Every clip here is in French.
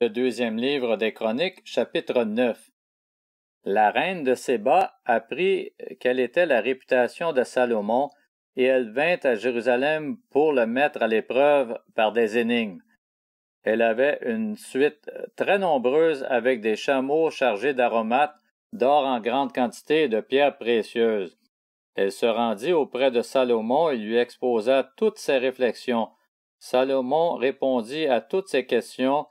le deuxième livre des Chroniques, chapitre 9. La reine de Séba apprit euh, quelle était la réputation de Salomon, et elle vint à Jérusalem pour le mettre à l'épreuve par des énigmes. Elle avait une suite euh, très nombreuse avec des chameaux chargés d'aromates, d'or en grande quantité et de pierres précieuses. Elle se rendit auprès de Salomon et lui exposa toutes ses réflexions. Salomon répondit à toutes ses questions,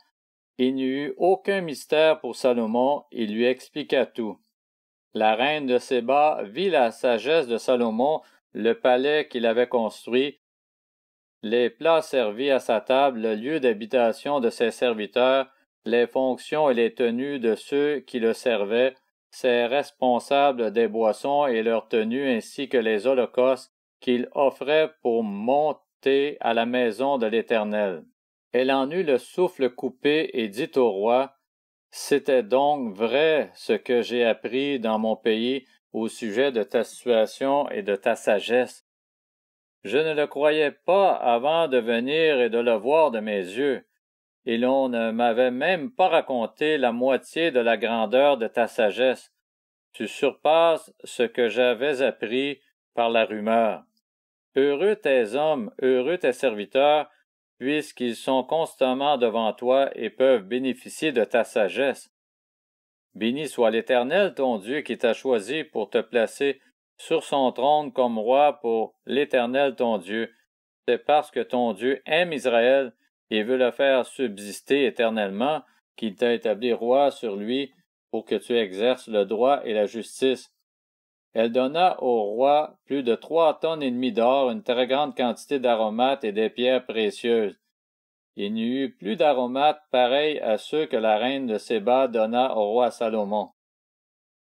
il n'y eut aucun mystère pour Salomon, il lui expliqua tout. La reine de Séba vit la sagesse de Salomon, le palais qu'il avait construit, les plats servis à sa table, le lieu d'habitation de ses serviteurs, les fonctions et les tenues de ceux qui le servaient, ses responsables des boissons et leurs tenues ainsi que les holocaustes qu'il offrait pour monter à la maison de l'Éternel. Elle en eut le souffle coupé et dit au roi C'était donc vrai ce que j'ai appris dans mon pays au sujet de ta situation et de ta sagesse. Je ne le croyais pas avant de venir et de le voir de mes yeux, et l'on ne m'avait même pas raconté la moitié de la grandeur de ta sagesse. Tu surpasses ce que j'avais appris par la rumeur. Heureux tes hommes, heureux tes serviteurs, puisqu'ils sont constamment devant toi et peuvent bénéficier de ta sagesse. Béni soit l'Éternel ton Dieu qui t'a choisi pour te placer sur son trône comme roi pour l'Éternel ton Dieu. C'est parce que ton Dieu aime Israël et veut le faire subsister éternellement qu'il t'a établi roi sur lui pour que tu exerces le droit et la justice. Elle donna au roi plus de trois tonnes et demie d'or, une très grande quantité d'aromates et des pierres précieuses. Il n'y eut plus d'aromates pareils à ceux que la reine de Séba donna au roi Salomon.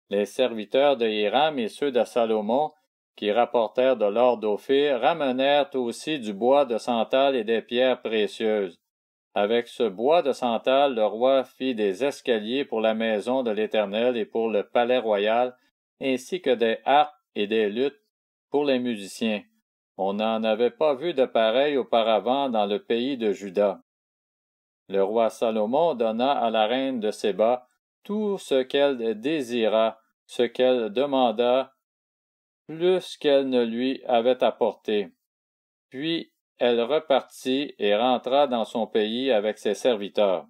Les serviteurs de Hiram et ceux de Salomon, qui rapportèrent de l'or d'Ophir, ramenèrent aussi du bois de santal et des pierres précieuses. Avec ce bois de santal, le roi fit des escaliers pour la maison de l'Éternel et pour le palais royal, ainsi que des harpes et des luttes pour les musiciens. On n'en avait pas vu de pareil auparavant dans le pays de Juda. Le roi Salomon donna à la reine de Séba tout ce qu'elle désira, ce qu'elle demanda, plus qu'elle ne lui avait apporté. Puis elle repartit et rentra dans son pays avec ses serviteurs.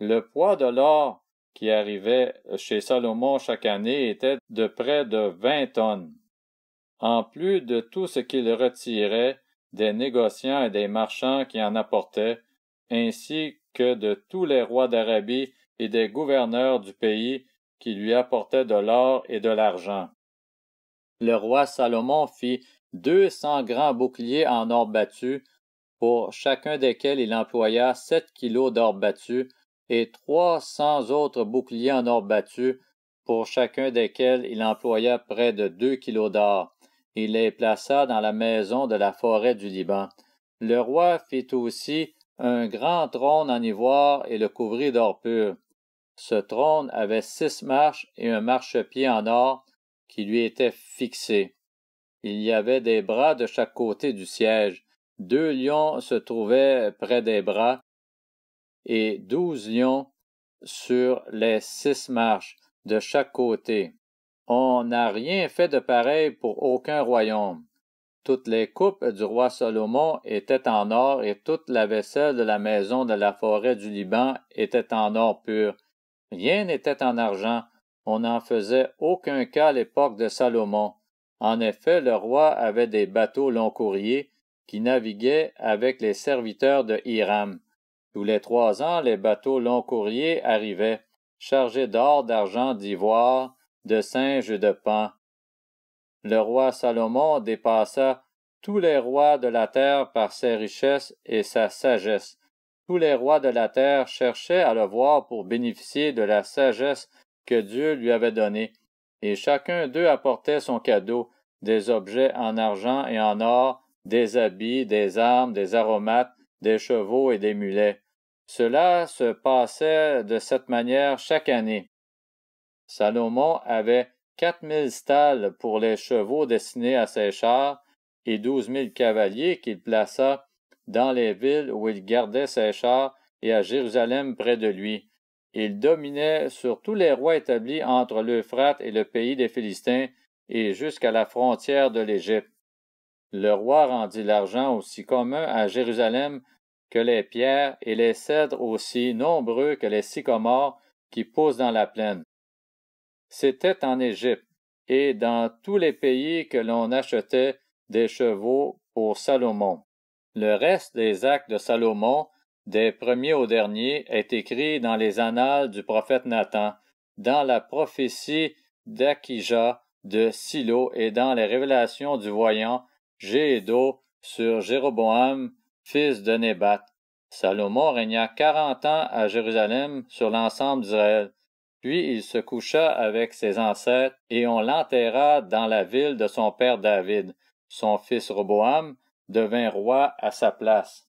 Le poids de l'or qui arrivait chez Salomon chaque année était de près de vingt tonnes. En plus de tout ce qu'il retirait des négociants et des marchands qui en apportaient, ainsi que de tous les rois d'Arabie et des gouverneurs du pays qui lui apportaient de l'or et de l'argent. Le roi Salomon fit deux cents grands boucliers en or battu, pour chacun desquels il employa sept kilos d'or battu, et trois cents autres boucliers en or battu, pour chacun desquels il employa près de deux kilos d'or. Il les plaça dans la maison de la forêt du Liban. Le roi fit aussi un grand trône en ivoire et le couvrit d'or pur. Ce trône avait six marches et un marchepied en or qui lui était fixé. Il y avait des bras de chaque côté du siège. Deux lions se trouvaient près des bras, et douze lions sur les six marches de chaque côté. On n'a rien fait de pareil pour aucun royaume. Toutes les coupes du roi Salomon étaient en or et toute la vaisselle de la maison de la forêt du Liban était en or pur. Rien n'était en argent. On n'en faisait aucun cas à l'époque de Salomon. En effet, le roi avait des bateaux longs courriers qui naviguaient avec les serviteurs de Hiram. Tous les trois ans, les bateaux longs courriers arrivaient, chargés d'or, d'argent, d'ivoire, de singes et de paons. Le roi Salomon dépassa tous les rois de la terre par ses richesses et sa sagesse. Tous les rois de la terre cherchaient à le voir pour bénéficier de la sagesse que Dieu lui avait donnée, et chacun d'eux apportait son cadeau, des objets en argent et en or, des habits, des armes, des aromates, des chevaux et des mulets. Cela se passait de cette manière chaque année. Salomon avait quatre mille stalles pour les chevaux destinés à ses chars et douze mille cavaliers qu'il plaça dans les villes où il gardait ses chars et à Jérusalem près de lui. Il dominait sur tous les rois établis entre l'Euphrate et le pays des Philistins et jusqu'à la frontière de l'Égypte. Le roi rendit l'argent aussi commun à Jérusalem que les pierres et les cèdres aussi nombreux que les sycomores qui poussent dans la plaine. C'était en Égypte et dans tous les pays que l'on achetait des chevaux pour Salomon. Le reste des actes de Salomon, des premiers au dernier, est écrit dans les annales du prophète Nathan, dans la prophétie d'Akija de Silo et dans les révélations du voyant Géédo sur Jéroboam fils de Nébat. Salomon régna quarante ans à Jérusalem sur l'ensemble d'Israël. Puis il se coucha avec ses ancêtres, et on l'enterra dans la ville de son père David. Son fils Roboam devint roi à sa place.